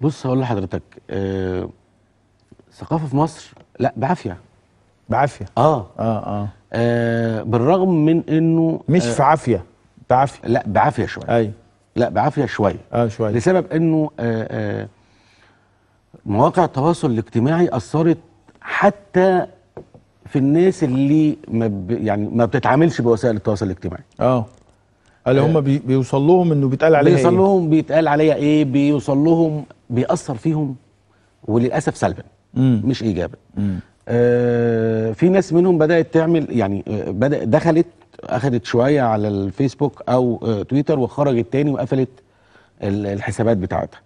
بص هقول لحضرتك آه ثقافه في مصر لا بعافيه بعافيه آه. اه اه اه بالرغم من انه مش آه في عافيه بعافيه لا بعافيه شويه ايوه لا بعافيه شويه اه شويه لسبب انه آه آه مواقع التواصل الاجتماعي اثرت حتى في الناس اللي ما يعني ما بتتعاملش بوسائل التواصل الاجتماعي اه اللي هم بيوصل لهم آه. انه بيتقال عليها بيوصل إيه؟ لهم بيتقال عليها ايه بيوصل لهم بيأثر فيهم وللاسف سلبا مش ايجابا آه في ناس منهم بدات تعمل يعني آه، بدأ دخلت اخذت شويه على الفيسبوك او آه تويتر وخرجت تاني وقفلت الحسابات بتاعتها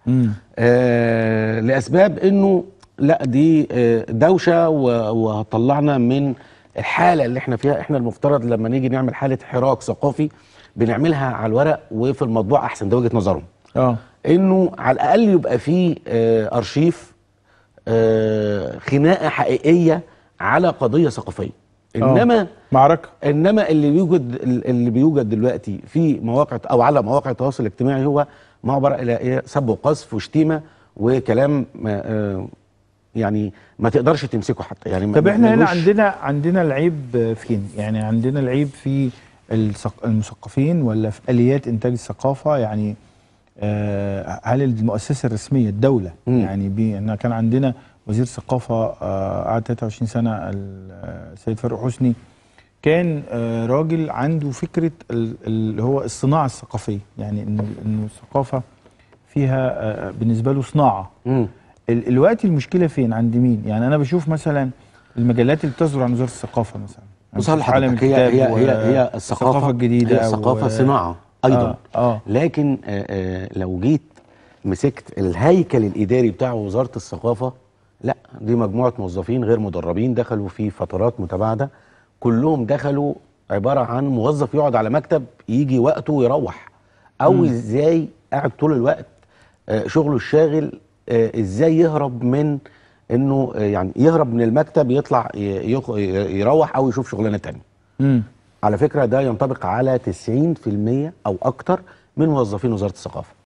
آه لاسباب انه لا دي آه، دوشه وهتطلعنا من الحاله اللي احنا فيها احنا المفترض لما نيجي نعمل حاله حراك ثقافي بنعملها على الورق وفي المطبوع احسن ده وجهه نظرهم اه انه على الاقل يبقى فيه آه ارشيف آه خناقه حقيقيه على قضيه ثقافيه آه. انما أوه. معركه انما اللي بيوجد اللي بيوجد دلوقتي في مواقع او على مواقع التواصل الاجتماعي هو ما عبر الى ايه سب وقذف وشتيمه وكلام ما آه، يعني ما تقدرش تمسكه حتى يعني طب احنا هنا عندنا عندنا العيب فين يعني عندنا العيب في المثقفين ولا في اليات انتاج الثقافه يعني آه هل المؤسسه الرسميه الدوله مم. يعني إن كان عندنا وزير ثقافه آه، قعد آه 23 سنه السيد فاروق حسني كان آه راجل عنده فكره اللي هو الصناعه الثقافيه يعني ان الثقافه فيها آه، بالنسبه له صناعه دلوقتي الوقت المشكله فين عند مين يعني انا بشوف مثلا المجلات اللي بتصدر عن وزاره الثقافه مثلا وصل لحضرتك هي هي هي هي الثقافه الثقافه الجديده هي الثقافه و... صناعه ايضا آه آه لكن آه،, آه لو جيت مسكت الهيكل الاداري بتاع وزاره الثقافه لا دي مجموعه موظفين غير مدربين دخلوا في فترات متباعده كلهم دخلوا عباره عن موظف يقعد على مكتب يجي وقته ويروح او م. ازاي قاعد طول الوقت آه، شغله الشاغل آه، ازاي يهرب من انه يعني يهرب من المكتب يطلع يروح او يشوف شغلانه ثانيه. على فكره ده ينطبق على 90% او اكتر من موظفين وزاره الثقافه.